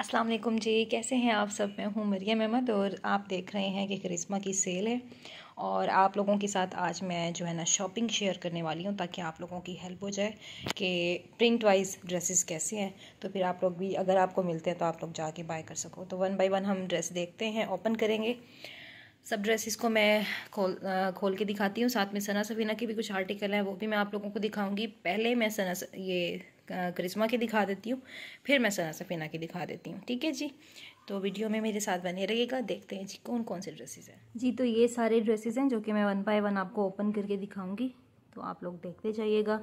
अस्सलाम वालेकुम जी कैसे हैं आप सब मैं हूँ मरियम अहमद और आप देख रहे हैं कि करिश्मा की सेल है और आप लोगों के साथ आज मैं जो है ना शॉपिंग शेयर करने वाली हूँ ताकि आप लोगों की हेल्प हो जाए कि प्रिंट वाइज ड्रेसेस कैसे हैं तो फिर आप लोग भी अगर आपको मिलते हैं तो आप लोग जाके बाय कर सको तो वन बाई वन हम ड्रेस देखते हैं ओपन करेंगे सब ड्रेसेस को मैं खोल आ, खोल के दिखाती हूँ साथ में सना सफीना के भी कुछ आर्टिकल हैं वो भी मैं आप लोगों को दिखाऊंगी पहले मैं सना ये करिश्मा की दिखा देती हूँ फिर मैं सना सफीना की दिखा देती हूँ ठीक है जी तो वीडियो में मेरे साथ बने रहिएगा देखते हैं जी कौन कौन से ड्रेसेस हैं जी तो ये सारे ड्रेसेस हैं जो कि मैं वन बाय वन आपको ओपन करके दिखाऊंगी तो आप लोग देखते जाइएगा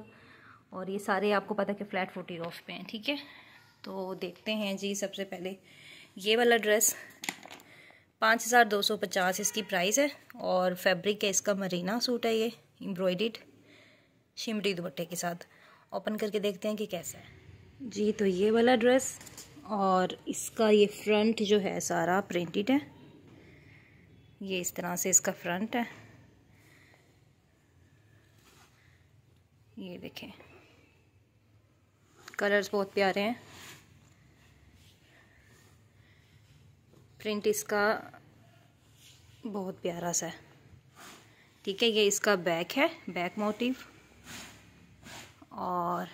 और ये सारे आपको पता कि फ्लैट फोर्टी ऑफ पे हैं ठीक है तो देखते हैं जी सबसे पहले ये वाला ड्रेस पाँच हज़ार दो सौ पचास इसकी प्राइस है और फैब्रिक है इसका मरीना सूट है ये एम्ब्रॉयड शिमरी दुपट्टे के साथ ओपन करके देखते हैं कि कैसा है जी तो ये वाला ड्रेस और इसका ये फ्रंट जो है सारा प्रिंटेड है ये इस तरह से इसका फ्रंट है ये देखें कलर्स बहुत प्यारे हैं प्रिंट इसका बहुत प्यारा सा है ठीक है ये इसका बैक है बैक मोटिव और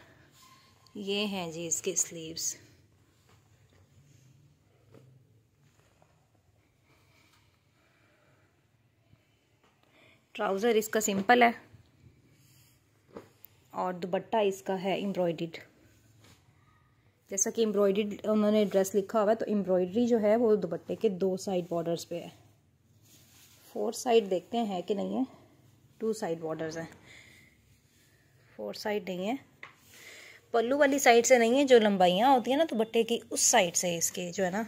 ये हैं जी इसके स्लीव्स ट्राउज़र इसका सिंपल है और दुपट्टा इसका है एम्ब्रॉयड जैसा कि एम्ब्रॉयड उन्होंने ड्रेस लिखा हुआ है तो एम्ब्रॉयडरी जो है वो दुपट्टे के दो साइड बॉर्डर्स पे है फोर साइड देखते हैं कि नहीं है टू साइड बॉर्डर्स हैं फोर साइड नहीं है पल्लू वाली साइड से नहीं है जो लंबाइयाँ होती हैं ना तो बट्टे की उस साइड से इसके जो है ना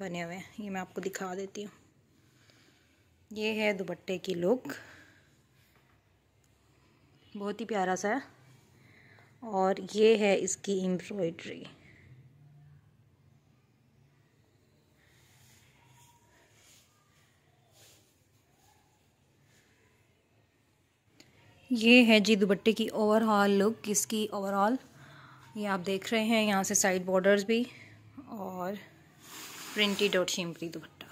बने हुए हैं ये मैं आपको दिखा देती हूँ ये है दुपट्टे की लुक बहुत ही प्यारा सा है और ये है इसकी एम्ब्रॉयड्री ये है जी दुपट्टे की ओवरऑल लुक इसकी ओवरऑल ये आप देख रहे हैं यहाँ से साइड बॉर्डर्स भी और प्रिंटेड और शिमरी दुपट्टा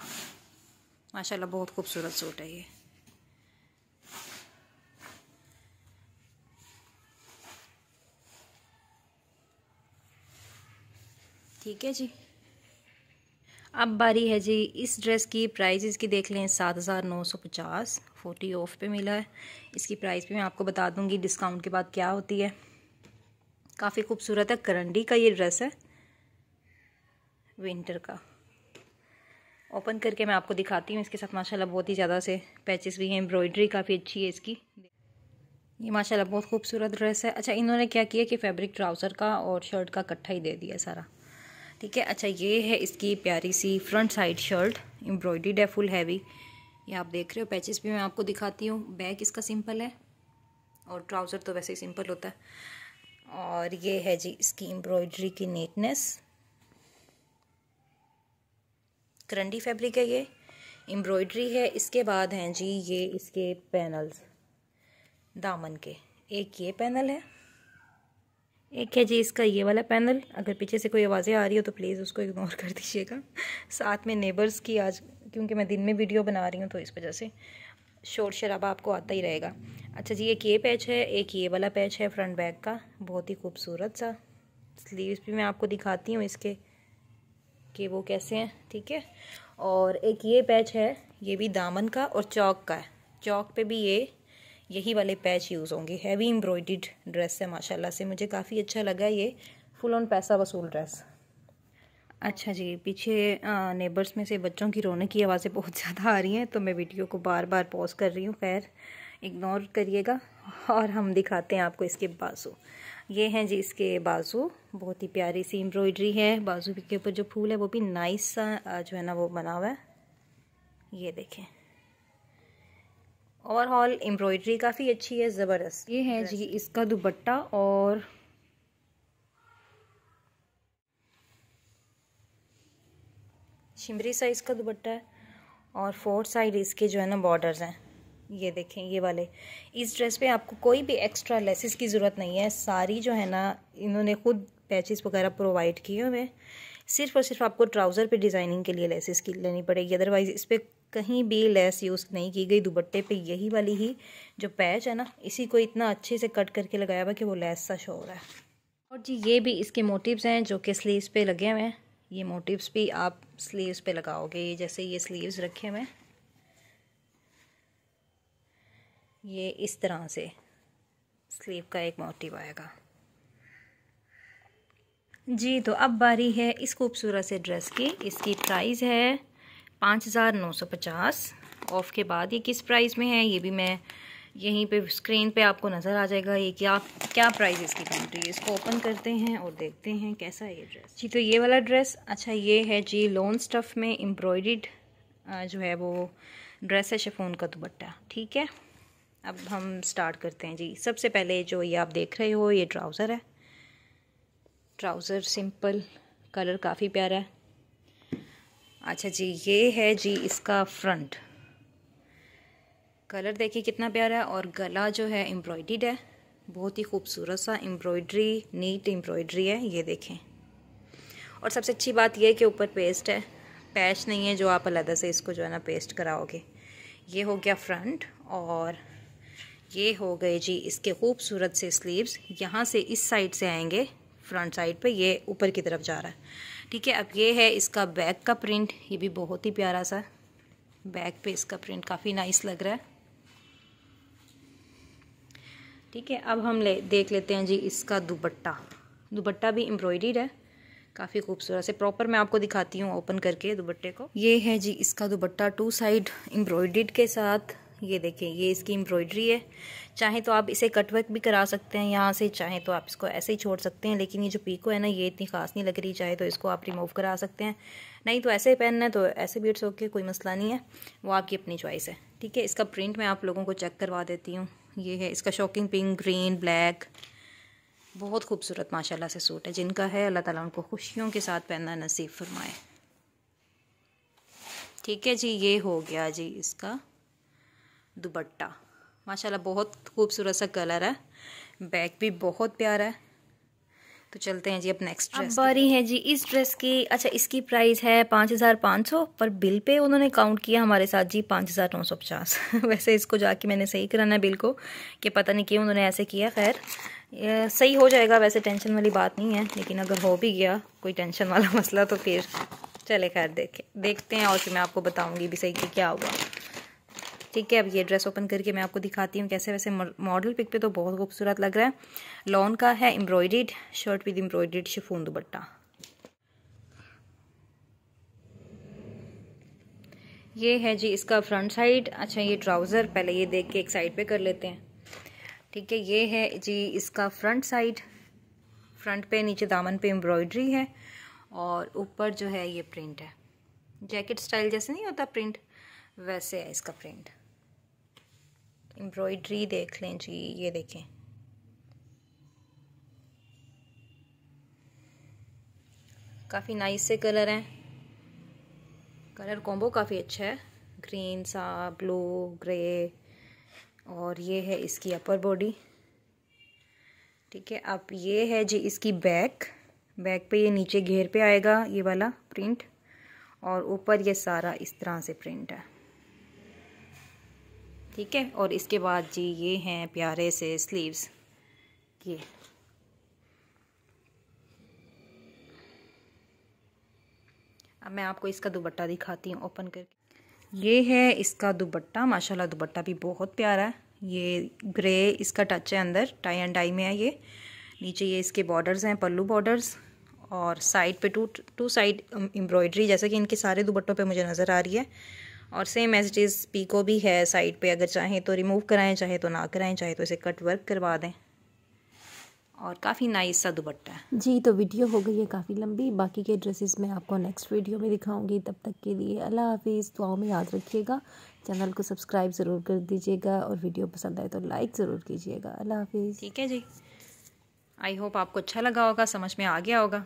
माशाल्लाह बहुत खूबसूरत सूट है ये ठीक है जी अब बारी है जी इस ड्रेस की प्राइस इसकी देख लें सात हज़ार नौ सौ पचास फोर्टी ऑफ पे मिला है इसकी प्राइस भी मैं आपको बता दूंगी डिस्काउंट के बाद क्या होती है काफ़ी खूबसूरत है करंडी का ये ड्रेस है विंटर का ओपन करके मैं आपको दिखाती हूँ इसके साथ माशाल्लाह बहुत ही ज़्यादा से पैचेस भी हैं एम्ब्रॉयडरी काफ़ी अच्छी है इसकी ये माशाल्लाह बहुत खूबसूरत ड्रेस है अच्छा इन्होंने क्या किया कि फैब्रिक ट्राउज़र का और शर्ट का इकट्ठा ही दे दिया सारा ठीक है अच्छा ये है इसकी प्यारी सी फ्रंट साइड शर्ट एम्ब्रॉयडरी है फुल हैवी ये आप देख रहे हो पैचेस भी मैं आपको दिखाती हूँ बैक इसका सिंपल है और ट्राउज़र तो वैसे ही सिंपल होता है और ये है जी इसकी एम्ब्रॉयडरी की नीटनेस करंडी फैब्रिक है ये एम्ब्रॉयडरी है इसके बाद हैं जी ये इसके पैनल्स दामन के एक ये पैनल है एक है जी इसका ये वाला पैनल अगर पीछे से कोई आवाज़ें आ रही हो तो प्लीज़ उसको इग्नोर कर दीजिएगा साथ में नेबर्स की आज क्योंकि मैं दिन में वीडियो बना रही हूँ तो इस वजह से शोर शराबा आपको आता ही रहेगा अच्छा जी एक ये पैच है एक ये वाला पैच है फ्रंट बैक का बहुत ही खूबसूरत सा स्लीव्स भी मैं आपको दिखाती हूँ इसके कि वो कैसे हैं ठीक है और एक ये पैच है ये भी दामन का और चौक का है चौक पे भी ये यही वाले पैच यूज़ होंगे हैवी एम्ब्रॉयड ड्रेस है माशाल्लाह से मुझे काफ़ी अच्छा लगा ये फुल ऑन पैसा वसूल ड्रेस अच्छा जी पीछे नेबर्स में से बच्चों की रोने की आवाज़ें बहुत ज़्यादा आ रही हैं तो मैं वीडियो को बार बार पॉज कर रही हूँ खैर इग्नोर करिएगा और हम दिखाते हैं आपको इसके बाजू ये हैं जी इसके बाजू बहुत ही प्यारी सी एम्ब्रॉयडरी है बाजू के ऊपर जो फूल है वो भी नाइस सा जो है ना वो बना हुआ है ये देखें ओवरऑल एम्ब्रॉयडरी काफ़ी अच्छी है ज़बरदस्त ये है जी इसका दुपट्टा और शिमरी साइज़ का दुपट्टा है और फोर साइड इसके जो है ना बॉर्डर्स हैं ये देखें ये वाले इस ड्रेस पे आपको कोई भी एक्स्ट्रा लेसेस की ज़रूरत नहीं है सारी जो है ना इन्होंने खुद पैचेस वगैरह प्रोवाइड किए हुए सिर्फ और सिर्फ आपको ट्राउज़र पे डिज़ाइनिंग के लिए लेसेस की लेनी पड़ेगी अदरवाइज़ इस पर कहीं भी लेस यूज़ नहीं की गई दुपट्टे पे यही वाली ही जो पैच है ना इसी को इतना अच्छे से कट करके लगाया हुआ कि वो लेस सा शो हो रहा है और जी ये भी इसके मोटिवस हैं जो कि स्लीवस पे लगे हुए हैं ये मोटिवस भी आप स्लीवस पे लगाओगे जैसे ये स्लीवस रखे हुए हैं ये इस तरह से स्लीव का एक मोटिव आएगा जी तो अब बारी है इस खूबसूरत से ड्रेस की इसकी प्राइस है पाँच हज़ार नौ सौ पचास ऑफ़ के बाद ये किस प्राइस में है ये भी मैं यहीं पे स्क्रीन पे आपको नज़र आ जाएगा ये क्या क्या प्राइस इसकी बन रही है इसको ओपन करते हैं और देखते हैं कैसा है ये ड्रेस जी तो ये वाला ड्रेस अच्छा ये है जी लोन स्टफ़ में एम्ब्रॉयड जो है वो ड्रेस है शेफोन का दुपट्टा ठीक है अब हम स्टार्ट करते हैं जी सबसे पहले जो ये आप देख रहे हो ये ट्राउज़र है ट्राउज़र सिंपल कलर काफ़ी प्यारा है अच्छा जी ये है जी इसका फ्रंट कलर देखिए कितना प्यारा है और गला जो है एम्ब्रॉयड है बहुत ही खूबसूरत सा एम्ब्रॉयड्री नीट एम्ब्रॉयड्री है ये देखें और सबसे अच्छी बात यह है कि ऊपर पेस्ट है पैच नहीं है जो आप अलहदा से इसको जो है ना पेस्ट कराओगे ये हो गया फ्रंट और ये हो गए जी इसके खूबसूरत से स्लीव्स यहाँ से इस साइड से आएंगे फ्रंट साइड पे ये ऊपर की तरफ जा रहा है ठीक है अब ये है इसका बैक का प्रिंट ये भी बहुत ही प्यारा सा बैक पे इसका प्रिंट काफ़ी नाइस लग रहा है ठीक है अब हम ले देख लेते हैं जी इसका दुपट्टा दुपट्टा भी एम्ब्रॉयडीड है काफ़ी खूबसूरत से प्रॉपर मैं आपको दिखाती हूँ ओपन करके दुपट्टे को ये है जी इसका दुपट्टा टू साइड एम्ब्रॉयड के साथ ये देखें ये इसकी एम्ब्रॉयडरी है चाहे तो आप इसे कटवर्क भी करा सकते हैं यहाँ से चाहे तो आप इसको ऐसे ही छोड़ सकते हैं लेकिन ये जो पीको है ना ये इतनी खास नहीं लग रही चाहे तो इसको आप रिमूव करा सकते हैं नहीं तो ऐसे ही पहनना है तो ऐसे इट्स ओके कोई मसला नहीं है वो आपकी अपनी चॉइस है ठीक है इसका प्रिंट मैं आप लोगों को चेक करवा देती हूँ ये है इसका शॉकिंग पिंक ग्रीन ब्लैक बहुत खूबसूरत माशाल्लाह से सूट है जिनका है अल्लाह ताला उनको खुशियों के साथ पहनना नसीब फरमाए ठीक है जी ये हो गया जी इसका दुबट्टा माशाल्लाह बहुत खूबसूरत सा कलर है बैग भी बहुत प्यारा है तो चलते हैं जी अब नेक्स्ट ड्रेस बारी है जी इस ड्रेस की अच्छा इसकी प्राइस है पाँच हज़ार पाँच सौ पर बिल पे उन्होंने काउंट किया हमारे साथ जी पाँच हज़ार नौ सौ पचास वैसे इसको जाके मैंने सही कराना है बिल को कि पता नहीं क्यों उन्होंने ऐसे किया खैर सही हो जाएगा वैसे टेंशन वाली बात नहीं है लेकिन अगर हो भी गया कोई टेंशन वाला मसला तो फिर चले खैर देखें देखते हैं और फिर मैं आपको बताऊँगी भी सही कि क्या हुआ ठीक है अब ये ड्रेस ओपन करके मैं आपको दिखाती हूँ कैसे वैसे मॉडल पिक पे तो बहुत खूबसूरत लग रहा है लॉन का है embroidered shirt with embroidered chiffon dupatta ये है जी इसका फ्रंट साइड अच्छा ये ट्राउज़र पहले ये देख के एक साइड पे कर लेते हैं ठीक है ये है जी इसका फ्रंट साइड फ्रंट पे नीचे दामन पे एम्ब्रॉयडरी है और ऊपर जो है ये प्रिंट है जैकेट स्टाइल जैसे नहीं होता प्रिंट वैसे है इसका प्रिंट एम्ब्रॉयड्री देख लें जी ये देखें काफ़ी नाइस से कलर हैं कलर कॉम्बो काफ़ी अच्छा है ग्रीन सा ब्लू ग्रे और ये है इसकी अपर बॉडी ठीक है अब ये है जी इसकी बैक बैक पे ये नीचे घेर पे आएगा ये वाला प्रिंट और ऊपर ये सारा इस तरह से प्रिंट है ठीक है और इसके बाद जी ये हैं प्यारे से स्लीव्स ये अब मैं आपको इसका दुबट्टा दिखाती हूँ ओपन करके ये है इसका दुबट्टा माशाल्लाह दुबट्टा भी बहुत प्यारा है ये ग्रे इसका टच है अंदर टाई एंड डाई में है ये नीचे ये इसके बॉर्डर्स हैं पल्लू बॉर्डर्स और साइड पे टू टू साइड एम्ब्रॉयडरी जैसे कि इनके सारे दुबट्टों पे मुझे नज़र आ रही है और same as it is picot भी है साइड पे अगर चाहें तो रिमूव कराएं चाहे तो ना कराएं चाहे तो इसे कट वर्क करवा दें और काफ़ी नाइस सा दुपट्टा है जी तो वीडियो हो गई है काफ़ी लंबी बाकी के ड्रेसेस मैं आपको नेक्स्ट वीडियो में दिखाऊंगी तब तक के लिए अल्लाह हाफिज़ दुआओं में याद रखिएगा चैनल को सब्सक्राइब ज़रूर कर दीजिएगा और वीडियो पसंद आए तो लाइक ज़रूर कीजिएगा अल्लाह हाफिज़ ठीक है जी आई होप आपको अच्छा लगा होगा समझ में आ गया होगा